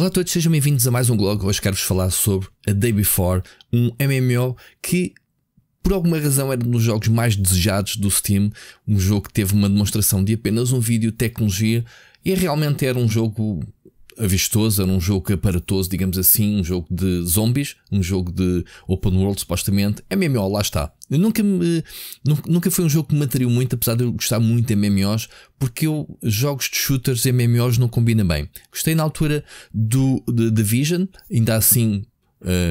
Olá a todos, sejam bem-vindos a mais um blog. Hoje quero-vos falar sobre a Day Before, um MMO que por alguma razão era um dos jogos mais desejados do Steam, um jogo que teve uma demonstração de apenas um vídeo, tecnologia, e realmente era um jogo avistoso, era um jogo aparatoso, digamos assim, um jogo de zombies, um jogo de open world, supostamente. MMO, lá está. Eu nunca, me, nunca foi um jogo que me atraiu muito, apesar de eu gostar muito de MMOs, porque eu, jogos de shooters e MMOs não combinam bem. Gostei na altura do The Division, ainda assim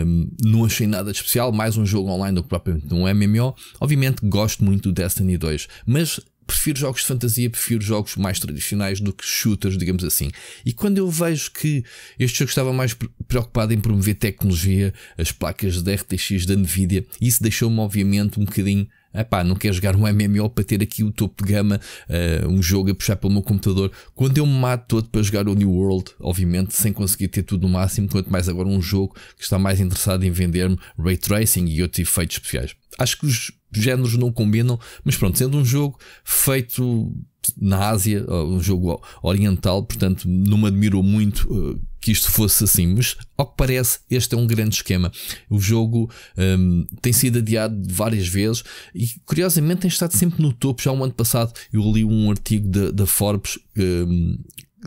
um, não achei nada de especial, mais um jogo online do que propriamente um MMO. Obviamente gosto muito do Destiny 2, mas prefiro jogos de fantasia, prefiro jogos mais tradicionais do que shooters, digamos assim. E quando eu vejo que este jogo estava mais preocupado em promover tecnologia, as placas de RTX da Nvidia, isso deixou-me obviamente um bocadinho Epá, não quero jogar um MMO para ter aqui o topo de gama, uh, um jogo a puxar pelo meu computador. Quando eu me mato todo para jogar o New World, obviamente, sem conseguir ter tudo no máximo, quanto mais agora um jogo que está mais interessado em vender-me ray tracing e outros efeitos especiais. Acho que os géneros não combinam, mas pronto, sendo um jogo feito na Ásia, um jogo oriental, portanto, não me admirou muito uh, que isto fosse assim, mas ao que parece, este é um grande esquema. O jogo um, ehm, tem sido adiado várias vezes e, curiosamente, tem estado sempre no topo. Já o um ano passado eu li um artigo da Forbes um, ehm,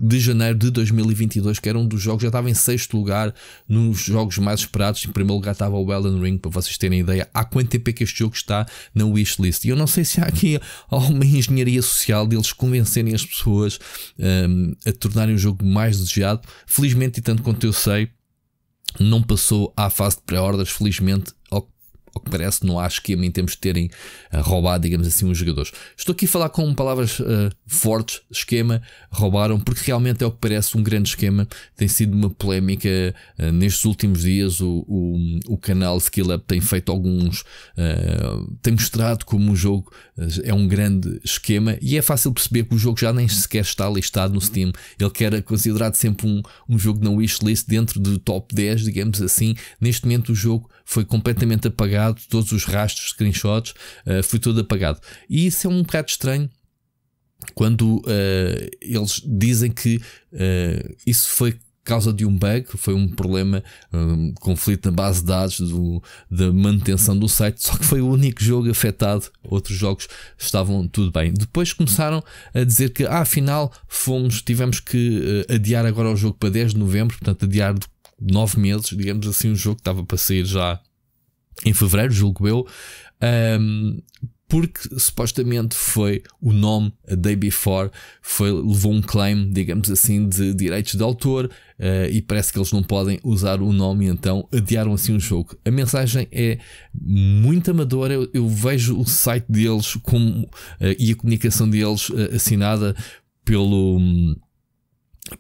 de janeiro de 2022, que era um dos jogos, já estava em sexto lugar nos jogos mais esperados. Em primeiro lugar estava o Elden Ring, para vocês terem ideia há quanto tempo é que este jogo está na wishlist. E eu não sei se há aqui alguma engenharia social deles de convencerem as pessoas um, a tornarem o jogo mais desejado. Felizmente, e tanto quanto eu sei, não passou à fase de pré ordens felizmente ao que parece, não há esquema em termos de terem eh, roubado, digamos assim, os jogadores. Estou aqui a falar com palavras uh, fortes, esquema, roubaram, porque realmente é o que parece um grande esquema. Tem sido uma polémica uh, nestes últimos dias. O, o, o canal Skillup tem feito alguns, uh, tem mostrado como o jogo é um grande esquema e é fácil perceber que o jogo já nem sequer está listado no Steam. Ele que era considerado sempre um, um jogo na wishlist dentro do top 10, digamos assim. Neste momento o jogo foi completamente apagado apagado, todos os rastros, screenshots, uh, foi tudo apagado. E isso é um bocado estranho quando uh, eles dizem que uh, isso foi causa de um bug, foi um problema, um conflito na base de dados do, da manutenção do site, só que foi o único jogo afetado, outros jogos estavam tudo bem. Depois começaram a dizer que ah, afinal fomos, tivemos que adiar agora o jogo para 10 de novembro, portanto adiar 9 meses, digamos assim, um jogo que estava para sair já em fevereiro, julgo eu, um, porque supostamente foi o nome a Day Before, foi, levou um claim, digamos assim, de direitos de autor uh, e parece que eles não podem usar o nome, então adiaram assim o jogo. A mensagem é muito amadora, eu, eu vejo o site deles como, uh, e a comunicação deles uh, assinada pelo. Um,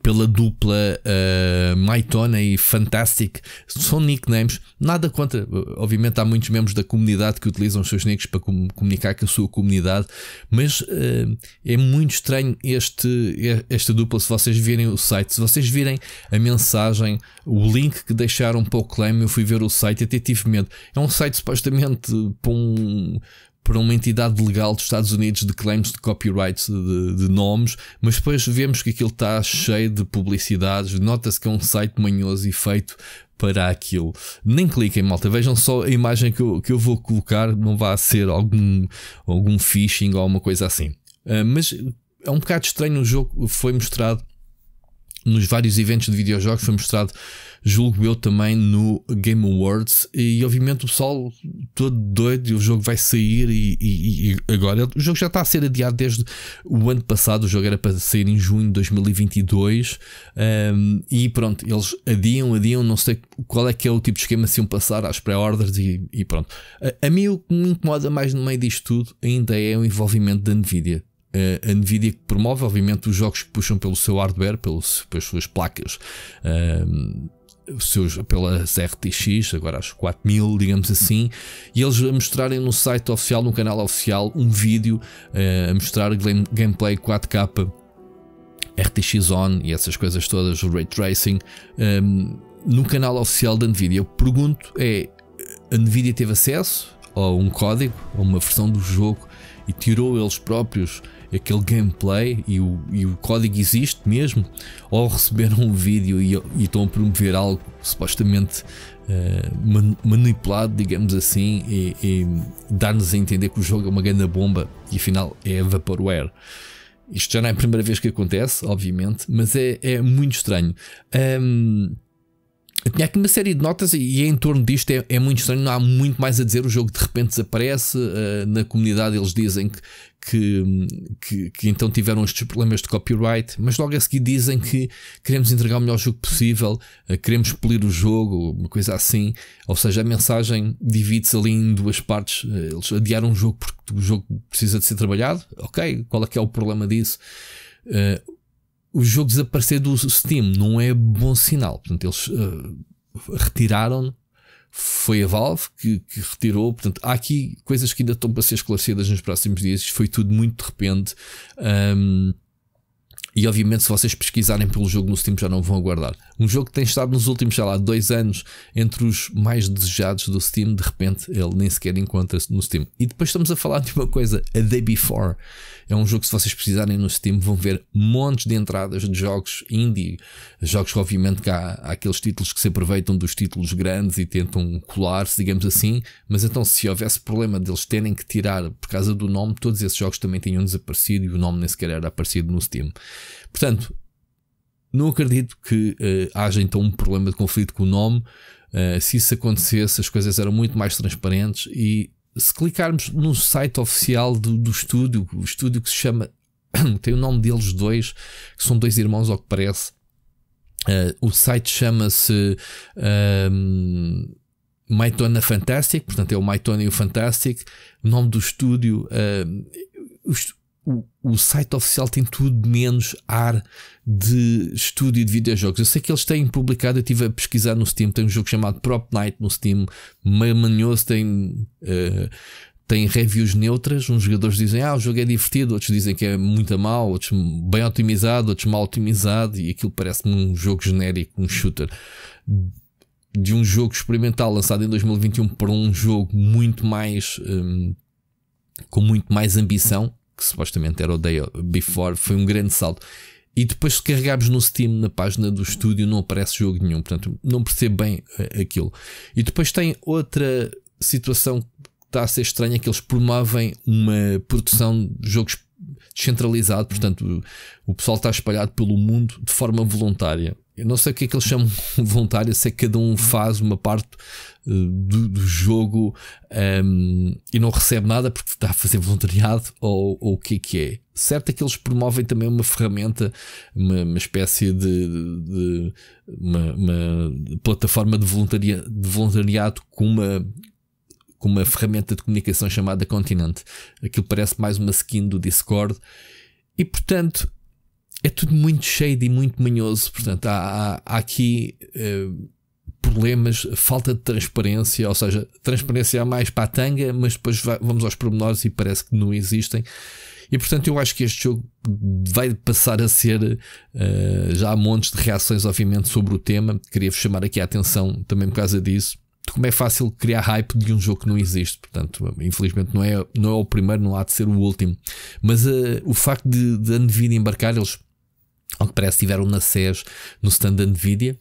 pela dupla uh, Maitona e Fantastic, são nicknames, nada contra. Obviamente, há muitos membros da comunidade que utilizam os seus nicks para com comunicar com a sua comunidade, mas uh, é muito estranho este, esta dupla. Se vocês virem o site, se vocês virem a mensagem, o link que deixaram para o claim, eu fui ver o site e até tive medo. É um site supostamente para um, para uma entidade legal dos Estados Unidos de claims de copyright de, de nomes, mas depois vemos que aquilo está cheio de publicidades, nota-se que é um site manhoso e feito para aquilo. Nem cliquem, malta, vejam só a imagem que eu, que eu vou colocar, não vá ser algum, algum phishing ou alguma coisa assim. Uh, mas é um bocado estranho o jogo foi mostrado nos vários eventos de videojogos, foi mostrado, julgo eu, também no Game Awards. E obviamente o pessoal todo doido e o jogo vai sair. E, e, e, agora o jogo já está a ser adiado desde o ano passado. O jogo era para sair em junho de 2022. Um, e pronto, eles adiam, adiam. Não sei qual é que é o tipo de esquema se iam passar às pré-orders e, e, pronto. A, a mim o que me incomoda mais no meio disto tudo ainda é o envolvimento da Nvidia uh, a Nvidia que promove, obviamente, os jogos que puxam pelo seu hardware, pelos, pelas suas placas. Eh, seus, pelas RTX, agora as 4000, digamos assim, e eles a mostrarem no site oficial, no canal oficial, um vídeo uh, a mostrar gameplay 4K, RTX On e essas coisas todas, o ray tracing, um, ehm, no canal oficial da Nvidia. Eu pergunto: é a Nvidia teve acesso a um código, a uma versão do jogo e tirou eles próprios aquele gameplay e o, e o código existe mesmo, ou receberam um vídeo e, e estão a promover algo supostamente uh, man, manipulado, digamos assim, e, e dar-nos a entender que o jogo é uma grande bomba e afinal é Vaporware. Isto já não é a primeira vez que acontece, obviamente, mas é, é muito estranho. Um, eu tinha aqui uma série de notas e em torno disto é, é, muito estranho, não há muito mais a dizer. O jogo de repente desaparece. Uh, na comunidade eles dizem que que, que, que, então tiveram estes problemas de copyright, mas logo a seguir dizem que queremos entregar o melhor jogo possível, uh, queremos polir o jogo, uma coisa assim. Ou seja, a mensagem divide-se ali em duas partes. Uh, eles adiaram o jogo porque o jogo precisa de ser trabalhado. Ok, qual é que é o problema disso? Uh, o jogo desaparecer do Steam não é bom sinal. Portanto, eles uh, eh, retiraram. Foi a Valve que, que, retirou. Portanto, há aqui coisas que ainda estão para ser esclarecidas nos próximos dias. Foi tudo muito de repente. Um, e obviamente, se vocês pesquisarem pelo jogo no Steam, já não vão aguardar. Um jogo que tem estado nos últimos, sei lá, dois anos entre os mais desejados do Steam, de repente ele nem sequer encontra-se no Steam. E depois estamos a falar de uma coisa: A Day Before. É um jogo que, se vocês pesquisarem no Steam, vão ver montes de entradas de jogos indie. Jogos que, obviamente, cá há, há aqueles títulos que se aproveitam dos títulos grandes e tentam colar-se, digamos assim. Mas então, se houvesse problema deles terem que tirar por causa do nome, todos esses jogos também tinham desaparecido e o nome nem sequer era aparecido no Steam. Portanto, não acredito que uh, haja então um problema de conflito com o nome. Uh, se isso acontecesse, as coisas eram muito mais transparentes. E se clicarmos no site oficial do, do estúdio, o estúdio que se chama, tem o nome deles dois, que são dois irmãos, ao que parece. Uh, o site chama-se um, ehm, Maitona Fantastic, portanto é o Maitona e o Fantastic. O nome do estúdio. Uh, o, site oficial tem tudo menos ar de estúdio de videojogos. Eu sei que eles têm publicado, eu estive a pesquisar no Steam, tem um jogo chamado Prop Night no Steam, meio manhoso, tem. Uh, tem reviews neutras, uns jogadores dizem ah, o jogo é divertido, outros dizem que é muito mal, outros bem otimizado, outros mal otimizado, e aquilo parece-me um jogo genérico, um shooter de um jogo experimental lançado em 2021 para um jogo muito mais um, com muito mais ambição que supostamente era o Day Before, foi um grande salto. E depois, se carregarmos no Steam, na página do estúdio, não aparece jogo nenhum. Portanto, não percebo bem eh, aquilo. E depois tem outra situação que está a ser estranha: que eles promovem uma produção de jogos descentralizado, portanto, o pessoal está espalhado pelo mundo de forma voluntária. Eu não sei o que é que eles chamam voluntário, eu sei que cada um faz uma parte eh, do, do jogo um, ehm, e não recebe nada porque está a fazer voluntariado ou, ou, o que é que é. Certo é que eles promovem também uma ferramenta, uma, uma espécie de, de uma, uma, plataforma de voluntariado, de voluntariado com uma com uma ferramenta de comunicação chamada Continente Aquilo parece mais uma skin do Discord. E portanto, é tudo muito cheio e muito manhoso. Portanto, há, há, há aqui uh, problemas, falta de transparência, ou seja, transparência há mais para a tanga, mas depois vai, vamos aos pormenores e parece que não existem. E portanto, eu acho que este jogo vai passar a ser. Uh, já há montes de reações, obviamente, sobre o tema. Queria-vos chamar aqui a atenção também por causa disso. De como é fácil criar hype de um jogo que não existe. Portanto, infelizmente, não é, não é o primeiro, não há de ser o último. Mas uh, o facto de, de a Nvidia embarcar, eles ao que parece tiveram na SES, no stand da Nvidia.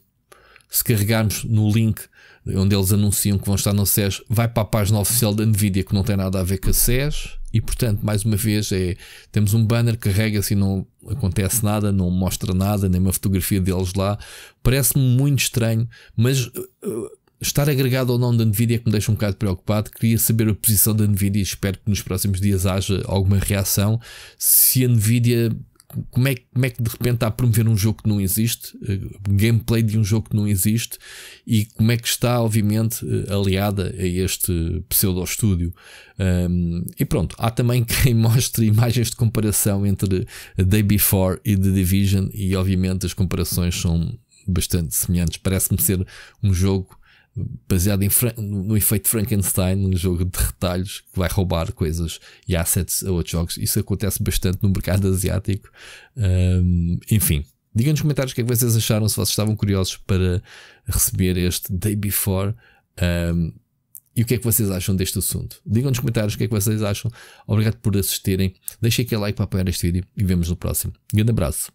Se carregarmos no link onde eles anunciam que vão estar no SES, vai para a página oficial da Nvidia que não tem nada a ver com a SES. E portanto, mais uma vez, é, temos um banner que carrega-se assim, e não acontece nada, não mostra nada, nem uma fotografia deles lá. Parece-me muito estranho, mas uh, estar agregado ou não da Nvidia é que me deixa um bocado preocupado. Queria saber a posição da Nvidia e espero que nos próximos dias haja alguma reação. Se a Nvidia como é, como é que de repente está a promover um jogo que não existe, eh, gameplay de um jogo que não existe, e como é que está, obviamente, eh, aliada a este pseudo-estúdio. Um, e pronto, há também quem mostre imagens de comparação entre Day Before e The Division, e obviamente as comparações são bastante semelhantes. Parece-me ser um jogo baseado em no efeito Frankenstein, um jogo de retalhos que vai roubar coisas e assets a outros jogos. Isso acontece bastante no mercado asiático. Um, enfim, digam nos comentários o que é que vocês acharam, se vocês estavam curiosos para receber este Day Before. Um, e o que é que vocês acham deste assunto? Digam nos comentários o que é que vocês acham. Obrigado por assistirem. Deixem aquele like para apoiar este vídeo e vemos no próximo. Um grande abraço.